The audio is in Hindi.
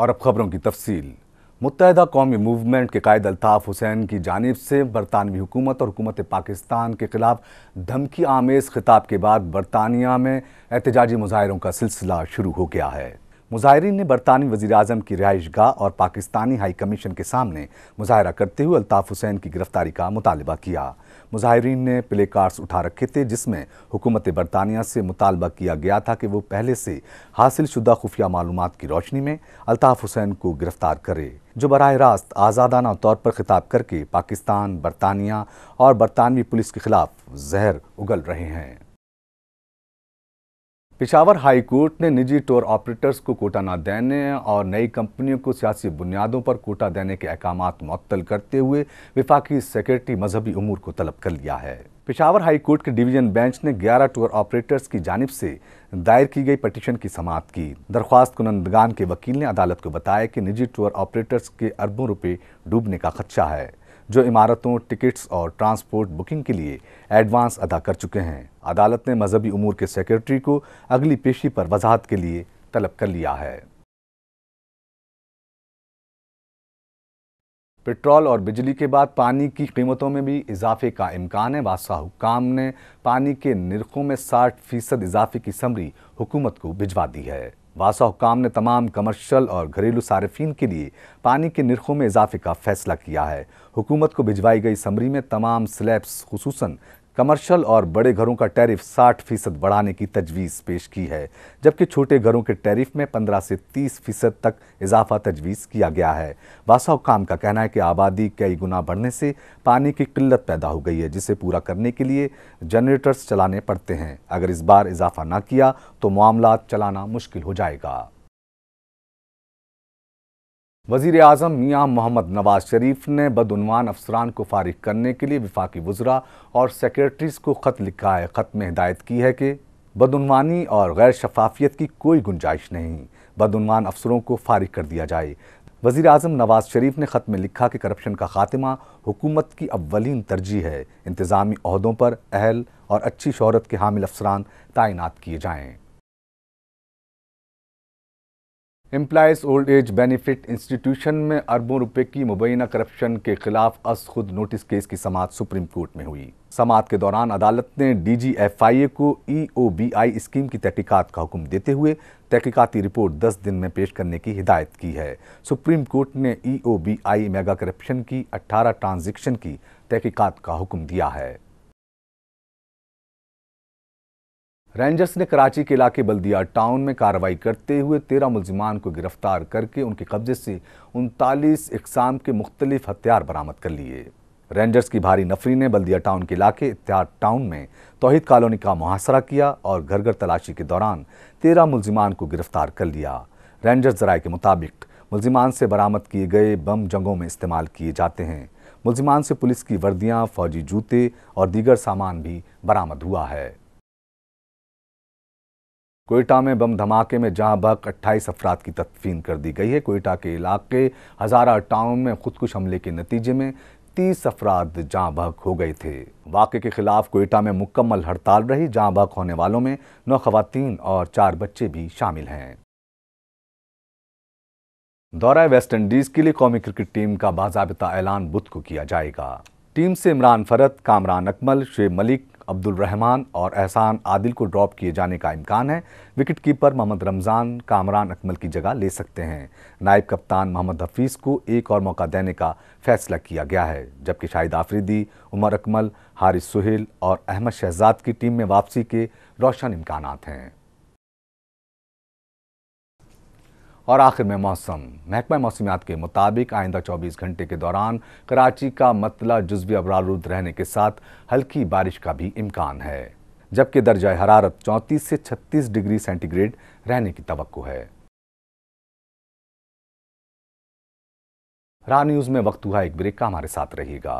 और अब खबरों की तफसील मुतहदा कौमी मूवमेंट के कायद अल्ताफ़ हुसैन की जानब से बरतानवी हुकूमत और हुकूमत पाकिस्तान के ख़िलाफ़ धमकी आमेज़ खिताब के बाद बरतानिया में एहतजाजी मुजाहरों का सिलसिला शुरू हो गया है मुजाहरीन ने बरतानवी वजी अजम की रिहाइश गाह और पाकिस्तानी हाई कमीशन के सामने मुजाहरा करते हुए अल्ताफ़ हुसैन की गिरफ्तारी का मुतालबा किया मुजाहरीन ने प्ले कार्ड्स उठा रखे थे जिसमें हुकूमत बरतानिया से मुतालबा किया गया था कि वो पहले से हासिल शुदा खुफिया मालूम की रोशनी में अल्ताफ़ हुसैन को गिरफ्तार करे जो बर रास्त आज़ादाना तौर पर खिताब करके पाकिस्तान बरतानिया और बरतानवी पुलिस के खिलाफ जहर उगल रहे हैं पिशावर हाई कोर्ट ने निजी टूर ऑपरेटर्स को कोटा न देने और नई कंपनियों को सियासी बुनियादों पर कोटा देने के अहकाम मअतल करते हुए विफाकी सेक्रेटरी मजहबी उमूर को तलब कर लिया है पिशावर हाई कोर्ट के डिवीजन बेंच ने 11 टूर ऑपरेटर्स की जानब से दायर की गई पटिशन की समाप्त की दरख्वास्त कुनंदगान के वकील ने अदालत को बताया कि निजी टूर ऑपरेटर्स के अरबों रुपये डूबने का खदशा है जो इमारतों टिकट्स और ट्रांसपोर्ट बुकिंग के लिए एडवांस अदा कर चुके हैं अदालत ने मजहबी उमूर के सेक्रेटरी को अगली पेशी पर वजाहत के लिए तलब कर लिया है पेट्रोल और बिजली के बाद पानी की कीमतों में भी इजाफे का इम्कान है बादशाह हुकाम ने पानी के निरखों में 60 फीसद इजाफे की समरी हुकूमत को भिजवा दी है वासा हुकाम ने तमाम कमर्शल और घरेलू सार्फिन के लिए पानी के नरखों में इजाफे का फैसला किया है हुकूमत को भिजवाई गई समरी में तमाम स्लैब्स खसूस कमर्शियल और बड़े घरों का टैरिफ 60 फीसद बढ़ाने की तजवीज़ पेश की है जबकि छोटे घरों के टैरिफ में 15 से 30 फीसद तक इजाफा तजवीज़ किया गया है बासा काम का कहना है कि आबादी कई गुना बढ़ने से पानी की किल्लत पैदा हो गई है जिसे पूरा करने के लिए जनरेटर्स चलाने पड़ते हैं अगर इस बार इजाफा ना किया तो मामला चलाना मुश्किल हो जाएगा वजीर अजम मियाँ मोहम्मद नवाज शरीफ ने बदनवान अफसरान को फारिग करने के लिए विफाकी वजरा और सेक्रेटरीज को ख़त लिखा है ख़त में हिदायत की है कि बदनवानी और गैर शफाफियत की कोई गुंजाइश नहीं बदनवान अफसरों को फारिग कर दिया जाए वजीर अजम नवाज शरीफ ने ख़त में लिखा कि करप्शन का खात्मा हुकूमत की अवलिन तरजीह है इंतज़ामी अहदों पर अहल और अच्छी शहरत के हामिल अफसरान तैनात किए जाएँ employees old age benefit institution में अरबों रुपए की मुबैना करप्शन के खिलाफ अस खुद नोटिस केस की समात सुप्रीम कोर्ट में हुई समात के दौरान अदालत ने डी जी एफ आई ए को ई ओ बी आई स्कीम की तहकीकात का हुक्म देते हुए तहकीकाती रिपोर्ट दस दिन में पेश करने की हिदायत की है सुप्रीम कोर्ट ने E O B I mega corruption की अट्ठारह ट्रांजेक्शन की तहकीकात का हुक्म दिया है रेंजर्स ने कराची के इलाके बल्दिया टाउन में कार्रवाई करते हुए तेरह मुलजमान को गिरफ्तार करके उनके कब्जे से उनतालीस इकसाम के मुख्तलिफ हथियार बरामद कर लिए रेंजर्स की भारी नफरी ने बल्दिया टाउन के इलाके इतिहाद टाउन में तोहद कॉलोनी का मुहासरा किया और घर घर तलाशी के दौरान तेरह मुलजमान को गिरफ्तार कर लिया रेंजर्स जराए के मुताबिक मुलजमान से बरामद किए गए बम जंगों में इस्तेमाल किए जाते हैं मुलजमान से पुलिस की वर्दियाँ फौजी जूते और दीगर सामान भी बरामद हुआ है कोयटा में बम धमाके में जहां बक अट्ठाईस अफराद की तदफीन कर दी गई है कोयटा के इलाके हजारा टाउन में खुदकुश हमले के नतीजे में तीस अफराद जहाँ बहक हो गए थे वाक़े के खिलाफ कोयटा में मुकम्मल हड़ताल रही जहाँ बहक होने वालों में नौ खातन और चार बच्चे भी शामिल हैं दौरा वेस्ट इंडीज के लिए कौमी क्रिकेट टीम का बाजाबता ऐलान बुध को किया जाएगा टीम से इमरान फरत कामरान अकमल शेब मलिक अब्दुल रहमान और एहसान आदिल को ड्रॉप किए जाने का इम्कान है विकेट कीपर मोहम्मद रमज़ान कामरान अकमल की जगह ले सकते हैं नायब कप्तान मोहम्मद हफीज़ को एक और मौका देने का फैसला किया गया है जबकि शाहिद आफरीदी उमर अकमल हारिस सुहेल और अहमद शहजाद की टीम में वापसी के रोशन इम्कान हैं और आखिर में मौसम महकमा मौसमियात के मुताबिक आइंदा 24 घंटे के दौरान कराची का मतला जज्वी अबरारूद रहने के साथ हल्की बारिश का भी इम्कान है जबकि दर्जा हरारत 34 से 36 डिग्री सेंटीग्रेड रहने की तो है रा न्यूज़ में वक्त हुआ एक ब्रेक का हमारे साथ रहेगा